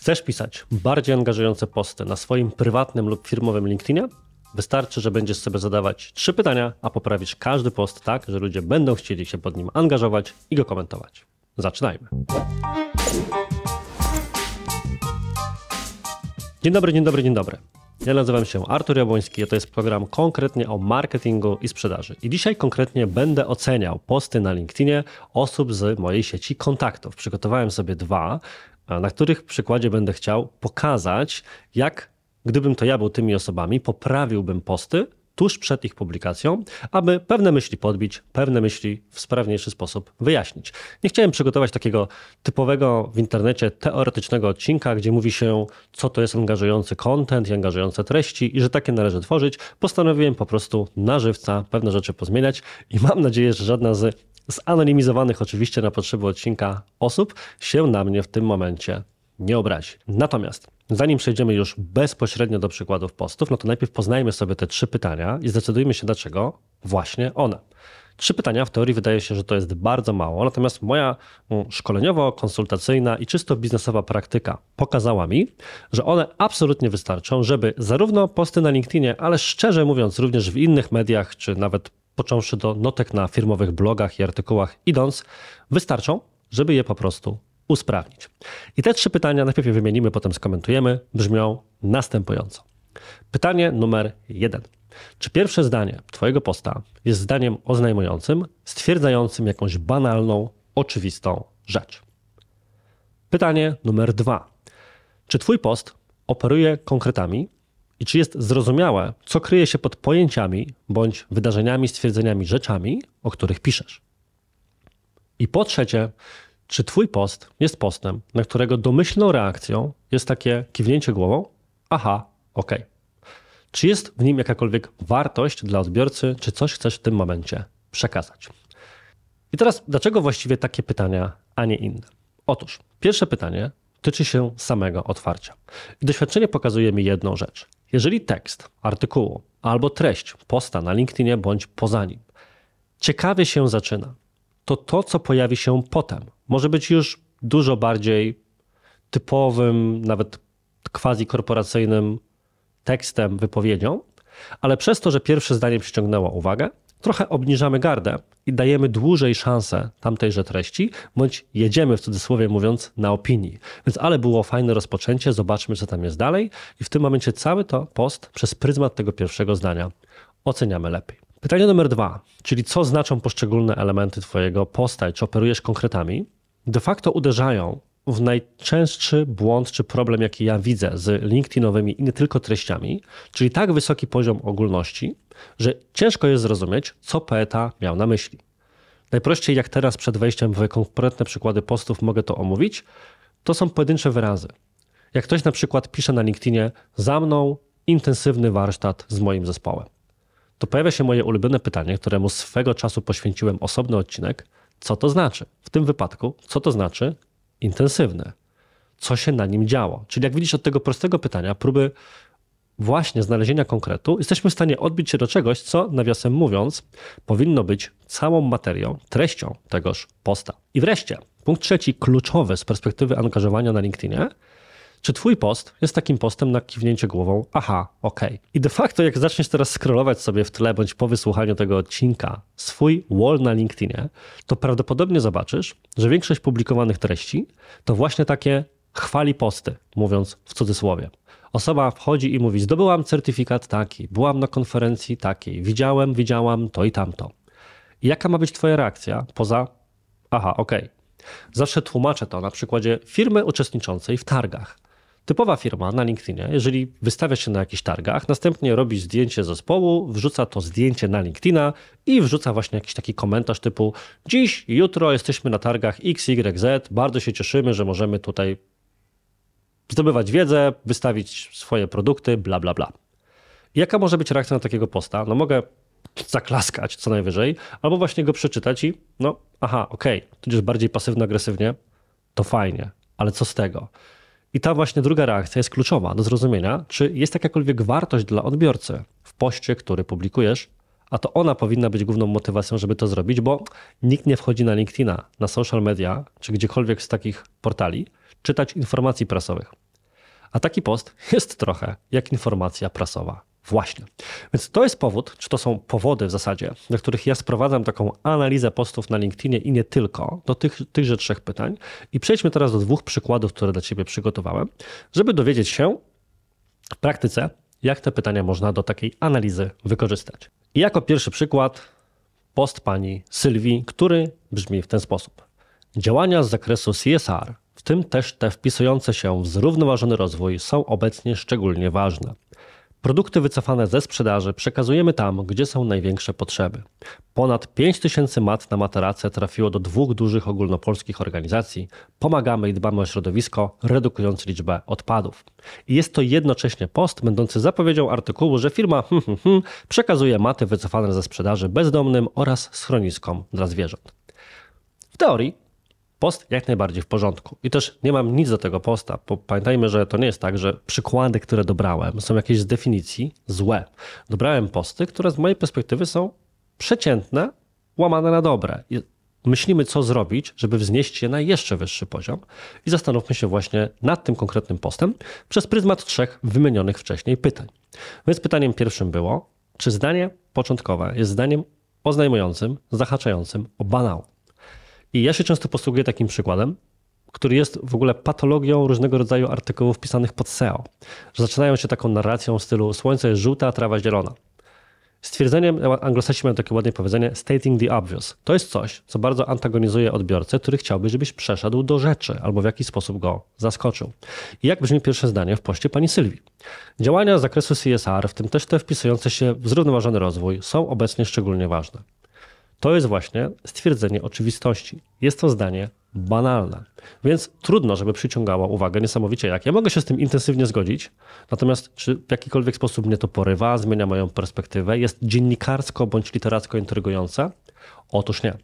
Chcesz pisać bardziej angażujące posty na swoim prywatnym lub firmowym LinkedInie? Wystarczy, że będziesz sobie zadawać trzy pytania, a poprawisz każdy post tak, że ludzie będą chcieli się pod nim angażować i go komentować. Zaczynajmy. Dzień dobry, dzień dobry, dzień dobry. Ja nazywam się Artur Jabłoński, a to jest program konkretnie o marketingu i sprzedaży. I dzisiaj konkretnie będę oceniał posty na LinkedInie osób z mojej sieci kontaktów. Przygotowałem sobie dwa, na których przykładzie będę chciał pokazać, jak gdybym to ja był tymi osobami, poprawiłbym posty tuż przed ich publikacją, aby pewne myśli podbić, pewne myśli w sprawniejszy sposób wyjaśnić. Nie chciałem przygotować takiego typowego w internecie teoretycznego odcinka, gdzie mówi się, co to jest angażujący content i angażujące treści i że takie należy tworzyć. Postanowiłem po prostu na żywca pewne rzeczy pozmieniać i mam nadzieję, że żadna z zanonimizowanych oczywiście na potrzeby odcinka osób, się na mnie w tym momencie nie obrazi. Natomiast zanim przejdziemy już bezpośrednio do przykładów postów, no to najpierw poznajmy sobie te trzy pytania i zdecydujmy się, dlaczego właśnie one. Trzy pytania w teorii wydaje się, że to jest bardzo mało, natomiast moja mm, szkoleniowo-konsultacyjna i czysto biznesowa praktyka pokazała mi, że one absolutnie wystarczą, żeby zarówno posty na LinkedInie, ale szczerze mówiąc również w innych mediach czy nawet począwszy do notek na firmowych blogach i artykułach idąc, wystarczą, żeby je po prostu usprawnić. I te trzy pytania najpierw je wymienimy, potem skomentujemy, brzmią następująco. Pytanie numer jeden. Czy pierwsze zdanie Twojego posta jest zdaniem oznajmującym, stwierdzającym jakąś banalną, oczywistą rzecz? Pytanie numer dwa. Czy Twój post operuje konkretami, i czy jest zrozumiałe, co kryje się pod pojęciami bądź wydarzeniami, stwierdzeniami, rzeczami, o których piszesz. I po trzecie, czy Twój post jest postem, na którego domyślną reakcją jest takie kiwnięcie głową? Aha, okej. Czy jest w nim jakakolwiek wartość dla odbiorcy, czy coś chcesz w tym momencie przekazać? I teraz, dlaczego właściwie takie pytania, a nie inne? Otóż, pierwsze pytanie tyczy się samego otwarcia. I doświadczenie pokazuje mi jedną rzecz. Jeżeli tekst artykułu albo treść posta na LinkedInie bądź poza nim ciekawie się zaczyna, to to, co pojawi się potem, może być już dużo bardziej typowym, nawet quasi-korporacyjnym tekstem, wypowiedzią, ale przez to, że pierwsze zdanie przyciągnęło uwagę, trochę obniżamy gardę i dajemy dłużej szansę tamtejże treści, bądź jedziemy w cudzysłowie mówiąc na opinii. Więc ale było fajne rozpoczęcie, zobaczmy co tam jest dalej i w tym momencie cały to post przez pryzmat tego pierwszego zdania oceniamy lepiej. Pytanie numer dwa, czyli co znaczą poszczególne elementy Twojego posta czy operujesz konkretami, de facto uderzają w najczęstszy błąd czy problem, jaki ja widzę z LinkedInowymi i nie tylko treściami, czyli tak wysoki poziom ogólności, że ciężko jest zrozumieć, co poeta miał na myśli. Najprościej, jak teraz przed wejściem w konkretne przykłady postów mogę to omówić, to są pojedyncze wyrazy. Jak ktoś na przykład pisze na LinkedInie za mną intensywny warsztat z moim zespołem, to pojawia się moje ulubione pytanie, któremu swego czasu poświęciłem osobny odcinek, co to znaczy? W tym wypadku, co to znaczy intensywne? Co się na nim działo? Czyli jak widzisz od tego prostego pytania, próby właśnie znalezienia konkretu jesteśmy w stanie odbić się do czegoś, co, nawiasem mówiąc, powinno być całą materią, treścią tegoż posta. I wreszcie, punkt trzeci, kluczowy z perspektywy angażowania na LinkedInie. Czy twój post jest takim postem na kiwnięcie głową? Aha, okej. Okay. I de facto, jak zaczniesz teraz scrollować sobie w tle bądź po wysłuchaniu tego odcinka swój wall na LinkedInie, to prawdopodobnie zobaczysz, że większość publikowanych treści to właśnie takie chwali posty, mówiąc w cudzysłowie. Osoba wchodzi i mówi: Zdobyłam certyfikat taki, byłam na konferencji takiej, widziałem, widziałam to i tamto. I jaka ma być Twoja reakcja poza aha, okej. Okay. Zawsze tłumaczę to na przykładzie firmy uczestniczącej w targach. Typowa firma na LinkedInie, jeżeli wystawia się na jakichś targach, następnie robi zdjęcie zespołu, wrzuca to zdjęcie na LinkedIna i wrzuca właśnie jakiś taki komentarz typu: Dziś, jutro jesteśmy na targach XYZ, bardzo się cieszymy, że możemy tutaj zdobywać wiedzę, wystawić swoje produkty, bla, bla, bla. I jaka może być reakcja na takiego posta? No mogę zaklaskać co najwyżej, albo właśnie go przeczytać i no, aha, okej, okay, tudzież bardziej pasywno-agresywnie, to fajnie, ale co z tego? I ta właśnie druga reakcja jest kluczowa do zrozumienia, czy jest jakakolwiek wartość dla odbiorcy w poście, który publikujesz, a to ona powinna być główną motywacją, żeby to zrobić, bo nikt nie wchodzi na LinkedIna, na social media czy gdziekolwiek z takich portali czytać informacji prasowych. A taki post jest trochę jak informacja prasowa. Właśnie. Więc to jest powód, czy to są powody w zasadzie, dla których ja sprowadzam taką analizę postów na LinkedInie i nie tylko, do tych, tychże trzech pytań. I przejdźmy teraz do dwóch przykładów, które dla Ciebie przygotowałem, żeby dowiedzieć się w praktyce, jak te pytania można do takiej analizy wykorzystać. I jako pierwszy przykład post pani Sylwii, który brzmi w ten sposób. Działania z zakresu CSR w tym też te wpisujące się w zrównoważony rozwój są obecnie szczególnie ważne. Produkty wycofane ze sprzedaży przekazujemy tam, gdzie są największe potrzeby. Ponad 5 tysięcy mat na materacie trafiło do dwóch dużych ogólnopolskich organizacji. Pomagamy i dbamy o środowisko, redukując liczbę odpadów. I jest to jednocześnie post będący zapowiedzią artykułu, że firma hmm, hmm, hmm, przekazuje maty wycofane ze sprzedaży bezdomnym oraz schroniskom dla zwierząt. W teorii Post jak najbardziej w porządku. I też nie mam nic do tego posta, bo pamiętajmy, że to nie jest tak, że przykłady, które dobrałem, są jakieś z definicji złe. Dobrałem posty, które z mojej perspektywy są przeciętne, łamane na dobre. I myślimy, co zrobić, żeby wznieść je na jeszcze wyższy poziom i zastanówmy się właśnie nad tym konkretnym postem przez pryzmat trzech wymienionych wcześniej pytań. Więc pytaniem pierwszym było, czy zdanie początkowe jest zdaniem oznajmującym, zahaczającym o banał. I ja się często posługuję takim przykładem, który jest w ogóle patologią różnego rodzaju artykułów pisanych pod SEO, że zaczynają się taką narracją w stylu słońce jest żółte, a trawa zielona. Stwierdzeniem, e, anglosasi mają takie ładne powiedzenie, stating the obvious. To jest coś, co bardzo antagonizuje odbiorcę, który chciałby, żebyś przeszedł do rzeczy albo w jakiś sposób go zaskoczył. I jak brzmi pierwsze zdanie w poście pani Sylwii? Działania z zakresu CSR, w tym też te wpisujące się w zrównoważony rozwój, są obecnie szczególnie ważne. To jest właśnie stwierdzenie oczywistości. Jest to zdanie banalne, więc trudno, żeby przyciągało uwagę niesamowicie jak. Ja mogę się z tym intensywnie zgodzić, natomiast czy w jakikolwiek sposób mnie to porywa, zmienia moją perspektywę, jest dziennikarsko bądź literacko intrygujące? Otóż nie.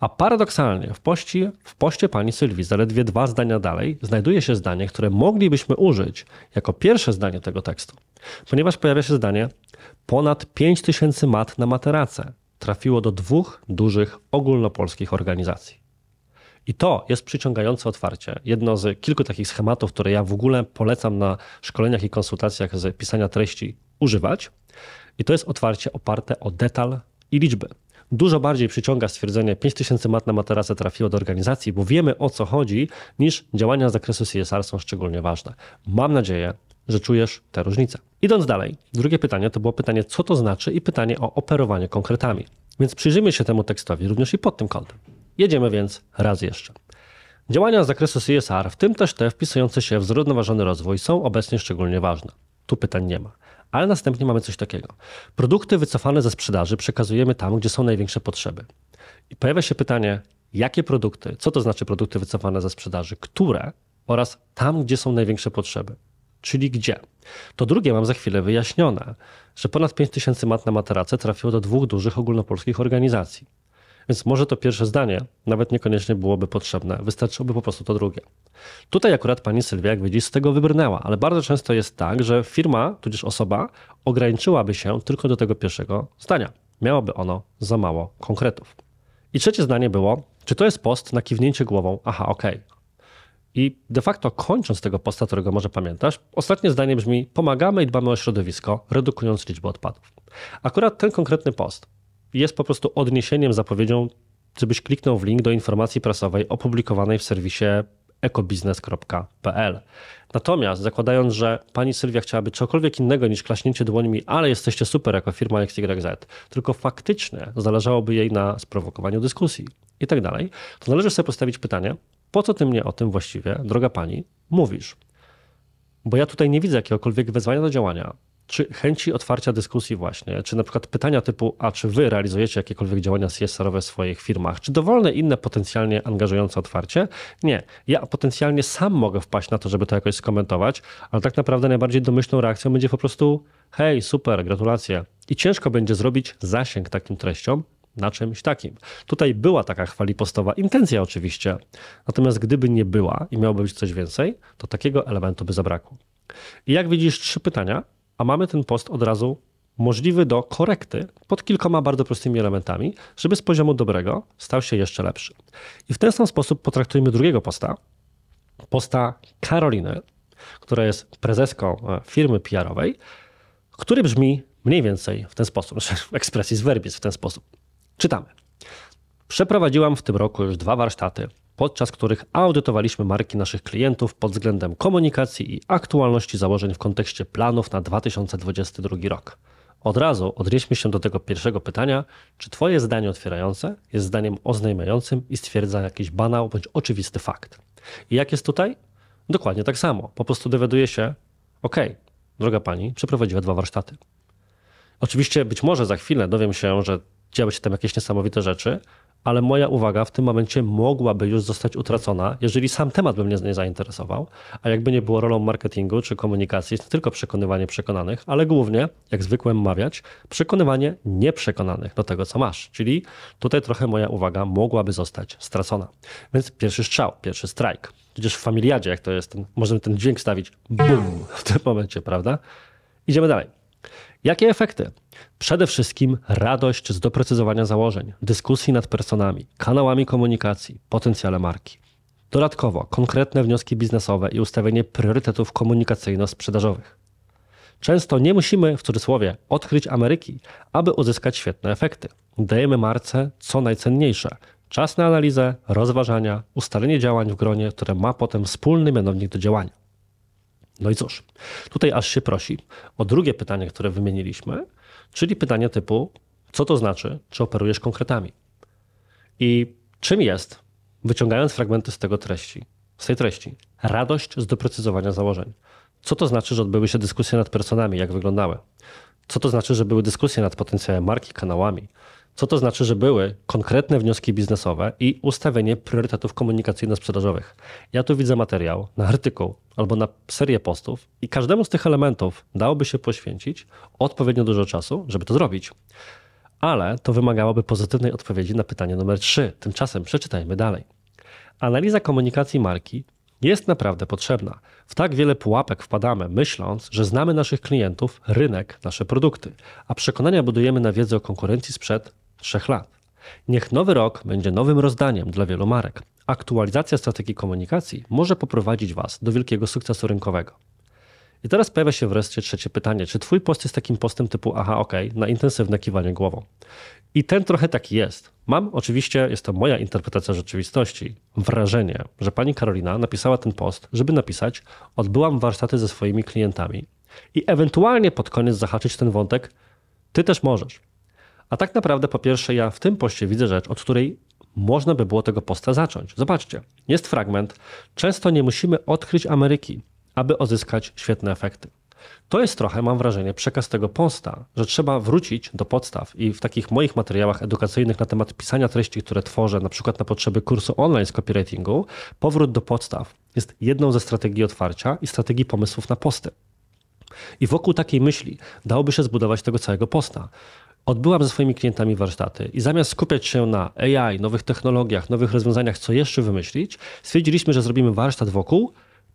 A paradoksalnie w, pości, w poście pani Sylwii, zaledwie dwa zdania dalej, znajduje się zdanie, które moglibyśmy użyć jako pierwsze zdanie tego tekstu, ponieważ pojawia się zdanie ponad 5000 mat na materace trafiło do dwóch dużych ogólnopolskich organizacji. I to jest przyciągające otwarcie. Jedno z kilku takich schematów, które ja w ogóle polecam na szkoleniach i konsultacjach z pisania treści używać. I to jest otwarcie oparte o detal i liczby. Dużo bardziej przyciąga stwierdzenie 5000 mat na materace trafiło do organizacji, bo wiemy o co chodzi, niż działania z zakresu CSR są szczególnie ważne. Mam nadzieję, że czujesz te różnice. Idąc dalej, drugie pytanie to było pytanie, co to znaczy i pytanie o operowanie konkretami. Więc przyjrzyjmy się temu tekstowi również i pod tym kątem. Jedziemy więc raz jeszcze. Działania z zakresu CSR, w tym też te wpisujące się w zrównoważony rozwój, są obecnie szczególnie ważne. Tu pytań nie ma. Ale następnie mamy coś takiego. Produkty wycofane ze sprzedaży przekazujemy tam, gdzie są największe potrzeby. I pojawia się pytanie, jakie produkty, co to znaczy produkty wycofane ze sprzedaży, które oraz tam, gdzie są największe potrzeby czyli gdzie. To drugie mam za chwilę wyjaśnione, że ponad 5 tysięcy mat na materace trafiło do dwóch dużych ogólnopolskich organizacji. Więc może to pierwsze zdanie nawet niekoniecznie byłoby potrzebne, wystarczyłoby po prostu to drugie. Tutaj akurat pani Sylwia, jak widzisz, z tego wybrnęła, ale bardzo często jest tak, że firma, tudzież osoba, ograniczyłaby się tylko do tego pierwszego zdania. Miałoby ono za mało konkretów. I trzecie zdanie było, czy to jest post na kiwnięcie głową, aha, okej, okay. I de facto kończąc tego posta, którego może pamiętasz, ostatnie zdanie brzmi: pomagamy i dbamy o środowisko, redukując liczbę odpadów. Akurat ten konkretny post jest po prostu odniesieniem, zapowiedzią, żebyś kliknął w link do informacji prasowej opublikowanej w serwisie ekobiznes.pl. Natomiast zakładając, że pani Sylwia chciałaby cokolwiek innego niż klaśnięcie dłońmi, ale jesteście super jako firma XYZ, tylko faktycznie zależałoby jej na sprowokowaniu dyskusji i tak dalej, to należy sobie postawić pytanie, po co ty mnie o tym właściwie, droga pani, mówisz? Bo ja tutaj nie widzę jakiegokolwiek wezwania do działania, czy chęci otwarcia dyskusji właśnie, czy na przykład pytania typu, a czy wy realizujecie jakiekolwiek działania CSR-owe w swoich firmach, czy dowolne inne potencjalnie angażujące otwarcie? Nie. Ja potencjalnie sam mogę wpaść na to, żeby to jakoś skomentować, ale tak naprawdę najbardziej domyślną reakcją będzie po prostu hej, super, gratulacje. I ciężko będzie zrobić zasięg takim treściom, na czymś takim. Tutaj była taka chwalipostowa intencja oczywiście, natomiast gdyby nie była i miałoby być coś więcej, to takiego elementu by zabrakło. I jak widzisz, trzy pytania, a mamy ten post od razu możliwy do korekty pod kilkoma bardzo prostymi elementami, żeby z poziomu dobrego stał się jeszcze lepszy. I w ten sam sposób potraktujemy drugiego posta, posta Karoliny, która jest prezeską e, firmy PR-owej, który brzmi mniej więcej w ten sposób, ekspresji z verbis w ten sposób. Czytamy. Przeprowadziłam w tym roku już dwa warsztaty, podczas których audytowaliśmy marki naszych klientów pod względem komunikacji i aktualności założeń w kontekście planów na 2022 rok. Od razu odnieśmy się do tego pierwszego pytania, czy Twoje zdanie otwierające jest zdaniem oznajmiającym i stwierdza jakiś banał bądź oczywisty fakt. I jak jest tutaj? Dokładnie tak samo. Po prostu dowiaduje się, ok, droga Pani, przeprowadziła dwa warsztaty. Oczywiście być może za chwilę dowiem się, że działy się tam jakieś niesamowite rzeczy, ale moja uwaga w tym momencie mogłaby już zostać utracona, jeżeli sam temat by mnie nie zainteresował, a jakby nie było rolą marketingu czy komunikacji, jest tylko przekonywanie przekonanych, ale głównie, jak zwykłem mawiać, przekonywanie nieprzekonanych do tego, co masz. Czyli tutaj trochę moja uwaga mogłaby zostać stracona. Więc pierwszy strzał, pierwszy strajk. Przecież w familiadzie, jak to jest, ten, możemy ten dźwięk stawić, bum, w tym momencie, prawda? Idziemy dalej. Jakie efekty? Przede wszystkim radość z doprecyzowania założeń, dyskusji nad personami, kanałami komunikacji, potencjale marki. Dodatkowo konkretne wnioski biznesowe i ustawienie priorytetów komunikacyjno-sprzedażowych. Często nie musimy, w cudzysłowie, odkryć Ameryki, aby uzyskać świetne efekty. Dajemy marce co najcenniejsze: czas na analizę, rozważania, ustalenie działań w gronie, które ma potem wspólny mianownik do działania. No i cóż, tutaj aż się prosi o drugie pytanie, które wymieniliśmy, czyli pytanie typu, co to znaczy, czy operujesz konkretami? I czym jest, wyciągając fragmenty z tego treści, z tej treści, radość z doprecyzowania założeń? Co to znaczy, że odbyły się dyskusje nad personami, jak wyglądały? Co to znaczy, że były dyskusje nad potencjałem marki, kanałami? co to znaczy, że były konkretne wnioski biznesowe i ustawienie priorytetów komunikacyjno-sprzedażowych. Ja tu widzę materiał na artykuł albo na serię postów i każdemu z tych elementów dałoby się poświęcić odpowiednio dużo czasu, żeby to zrobić. Ale to wymagałoby pozytywnej odpowiedzi na pytanie numer 3. Tymczasem przeczytajmy dalej. Analiza komunikacji marki jest naprawdę potrzebna. W tak wiele pułapek wpadamy, myśląc, że znamy naszych klientów, rynek, nasze produkty, a przekonania budujemy na wiedzę o konkurencji sprzed trzech lat. Niech nowy rok będzie nowym rozdaniem dla wielu marek. Aktualizacja strategii komunikacji może poprowadzić Was do wielkiego sukcesu rynkowego. I teraz pojawia się wreszcie trzecie pytanie. Czy Twój post jest takim postem typu aha, ok, na intensywne kiwanie głową? I ten trochę taki jest. Mam oczywiście, jest to moja interpretacja rzeczywistości, wrażenie, że pani Karolina napisała ten post, żeby napisać: Odbyłam warsztaty ze swoimi klientami i ewentualnie pod koniec zahaczyć ten wątek: Ty też możesz. A tak naprawdę, po pierwsze, ja w tym poście widzę rzecz, od której można by było tego posta zacząć. Zobaczcie, jest fragment. Często nie musimy odkryć Ameryki, aby odzyskać świetne efekty. To jest trochę, mam wrażenie, przekaz tego posta, że trzeba wrócić do podstaw i w takich moich materiałach edukacyjnych na temat pisania treści, które tworzę, na przykład na potrzeby kursu online z copywritingu, powrót do podstaw jest jedną ze strategii otwarcia i strategii pomysłów na posty. I wokół takiej myśli dałoby się zbudować tego całego posta. Odbyłam ze swoimi klientami warsztaty i zamiast skupiać się na AI, nowych technologiach, nowych rozwiązaniach, co jeszcze wymyślić, stwierdziliśmy, że zrobimy warsztat wokół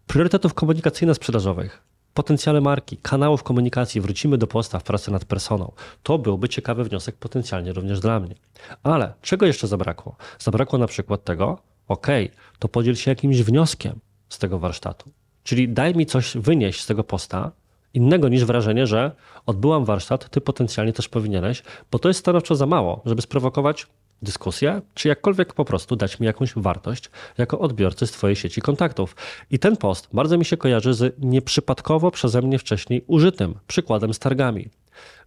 priorytetów komunikacyjno-sprzedażowych potencjale marki, kanałów komunikacji, wrócimy do postaw pracy nad personą. To byłby ciekawy wniosek potencjalnie również dla mnie. Ale czego jeszcze zabrakło? Zabrakło na przykład tego, ok, to podziel się jakimś wnioskiem z tego warsztatu. Czyli daj mi coś wynieść z tego posta, innego niż wrażenie, że odbyłam warsztat, ty potencjalnie też powinieneś, bo to jest stanowczo za mało, żeby sprowokować dyskusję, czy jakkolwiek po prostu dać mi jakąś wartość jako odbiorcy z Twojej sieci kontaktów. I ten post bardzo mi się kojarzy z nieprzypadkowo przeze mnie wcześniej użytym przykładem z targami.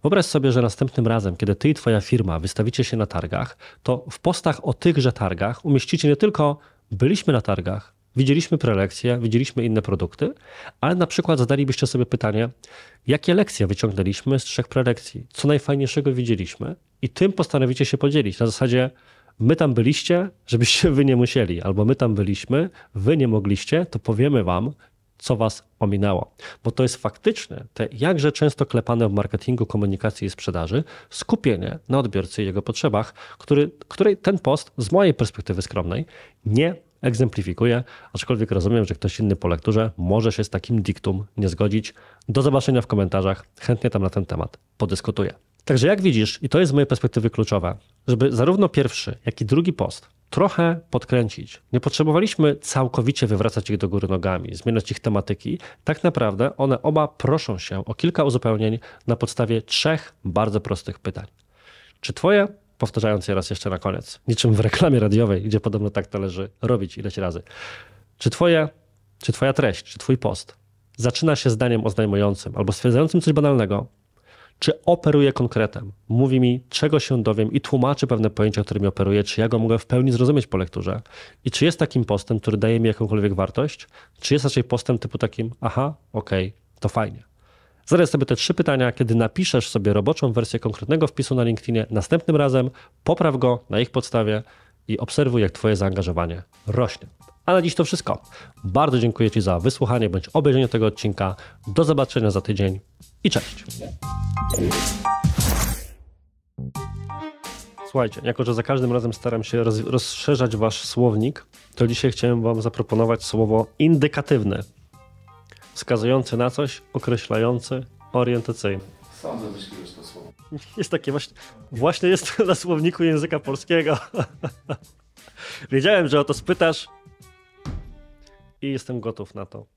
Wyobraź sobie, że następnym razem, kiedy Ty i Twoja firma wystawicie się na targach, to w postach o tychże targach umieścicie nie tylko byliśmy na targach, Widzieliśmy prelekcje, widzieliśmy inne produkty, ale na przykład zadalibyście sobie pytanie, jakie lekcje wyciągnęliśmy z trzech prelekcji, co najfajniejszego widzieliśmy i tym postanowicie się podzielić. Na zasadzie my tam byliście, żebyście wy nie musieli, albo my tam byliśmy, wy nie mogliście, to powiemy wam, co was ominęło. Bo to jest faktyczne, te jakże często klepane w marketingu, komunikacji i sprzedaży, skupienie na odbiorcy i jego potrzebach, który, której ten post z mojej perspektywy skromnej nie egzemplifikuję, aczkolwiek rozumiem, że ktoś inny po lekturze może się z takim diktum nie zgodzić. Do zobaczenia w komentarzach, chętnie tam na ten temat podyskutuję. Także jak widzisz, i to jest z mojej perspektywy kluczowe, żeby zarówno pierwszy, jak i drugi post trochę podkręcić. Nie potrzebowaliśmy całkowicie wywracać ich do góry nogami, zmieniać ich tematyki. Tak naprawdę one oba proszą się o kilka uzupełnień na podstawie trzech bardzo prostych pytań. Czy Twoje powtarzając je raz jeszcze na koniec, niczym w reklamie radiowej, gdzie podobno tak należy robić ileś razy. Czy, twoje, czy twoja treść, czy twój post zaczyna się zdaniem oznajmującym albo stwierdzającym coś banalnego, czy operuje konkretem, mówi mi, czego się dowiem i tłumaczy pewne pojęcia, którymi operuje, czy ja go mogę w pełni zrozumieć po lekturze i czy jest takim postem, który daje mi jakąkolwiek wartość, czy jest raczej postem typu takim, aha, okej, okay, to fajnie. Zadaj sobie te trzy pytania, kiedy napiszesz sobie roboczą wersję konkretnego wpisu na LinkedInie. Następnym razem popraw go na ich podstawie i obserwuj, jak Twoje zaangażowanie rośnie. A na dziś to wszystko. Bardzo dziękuję Ci za wysłuchanie bądź obejrzenie tego odcinka. Do zobaczenia za tydzień i cześć. Słuchajcie, jako że za każdym razem staram się roz rozszerzać Wasz słownik, to dzisiaj chciałem Wam zaproponować słowo indykatywne wskazujący na coś, określający, orientacyjny. Sam wymyśliłeś to słowo. Jest takie właśnie, właśnie jest na słowniku języka polskiego. Wiedziałem, że o to spytasz i jestem gotów na to.